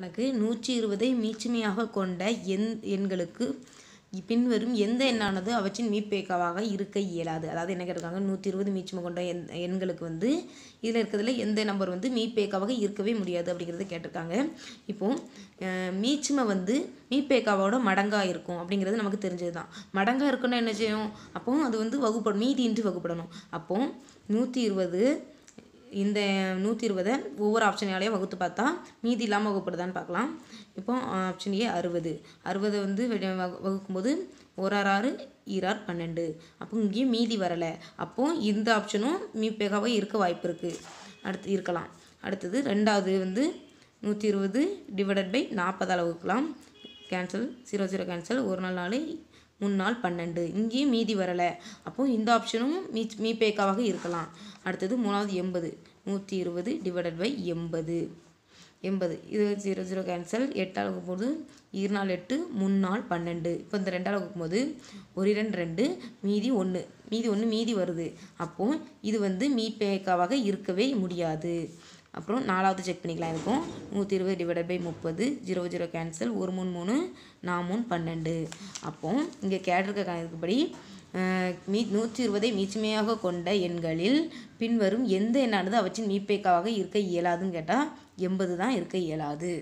கணக்கு நூற்றி இருபதை மீச்சுமையாக கொண்ட எந் எண்களுக்கு பின்வரும் எந்த எண்ணானது அவற்றின் மீப்பேக்காவாக இருக்க இயலாது அதாவது என்ன கேட்டிருக்காங்க நூற்றி இருபது மீச்சுமை கொண்ட எண் எண்களுக்கு வந்து இதில் இருக்கிறதுல எந்த நம்பர் வந்து மீப்பேக்காவாக இருக்கவே முடியாது அப்படிங்கிறத கேட்டிருக்காங்க இப்போது மீச்சுமை வந்து மீப்பேக்காவோட மடங்காக இருக்கும் அப்படிங்கிறது நமக்கு தெரிஞ்சது தான் மடங்காக இருக்குன்னா என்ன செய்யும் அப்போது அது வந்து வகுப்படும் மீதி இன்றி வகுப்படணும் அப்போது நூற்றி இருபது இந்த நூற்றி இருபதை ஒவ்வொரு ஆப்ஷனாலேயும் வகுத்து பார்த்தா மீதி இல்லாமல் வகுப்படுதான்னு பார்க்கலாம் இப்போ ஆப்ஷன் ஏ அறுபது அறுபதை வந்து வகுக்கும்போது ஒரு ஆறு ஆறு ஈரார் பன்னெண்டு அப்போ இங்கேயும் மீதி வரலை அப்போது இந்த ஆப்ஷனும் மீ பெகாவே இருக்க வாய்ப்பு இருக்குது அடுத்து இருக்கலாம் அடுத்தது ரெண்டாவது வந்து நூற்றி இருபது டிவைடட் பை நாற்பதால் வகுக்கலாம் கேன்சல் ஜீரோ ஜீரோ கேன்சல் ஒரு நாள் நாள் முன்னாள் பன்னெண்டு இங்கேயும் மீதி வரலை அப்போ இந்த ஆப்ஷனும் மீ மீபேக்காவாக இருக்கலாம் அடுத்தது மூணாவது எண்பது நூற்றி இருபது டிவைடட் பை எண்பது எண்பது இது ஜீரோ ஜீரோ கேன்சல் எட்டால் வகுக்கும்போது இருநாள் எட்டு முன்னாள் பன்னெண்டு இப்போ இந்த ரெண்டால் வகுக்கும்போது ஒரு இரண்டு ரெண்டு மீதி ஒன்று மீதி ஒன்று மீதி வருது அப்போது இது வந்து மீபேக்காவாக இருக்கவே முடியாது அப்புறம் நாலாவது செக் பண்ணிக்கலாம் இருக்கும் நூற்றி இருபது டிவைட் பை முப்பது ஜீரோ ஜீரோ கேன்சல் ஒரு மூணு மூணு நாலு மூணு பன்னெண்டு அப்போது இங்கே கேட்டிருக்க கணக்குப்படி மீ நூற்றி இருபதை மீச்சுமையாக கொண்ட எண்களில் பின்வரும் எந்த எண்ணானது அவற்றின் மீப்பேக்காவாக இருக்க இயலாதுன்னு கேட்டால் எண்பது தான் இருக்க இயலாது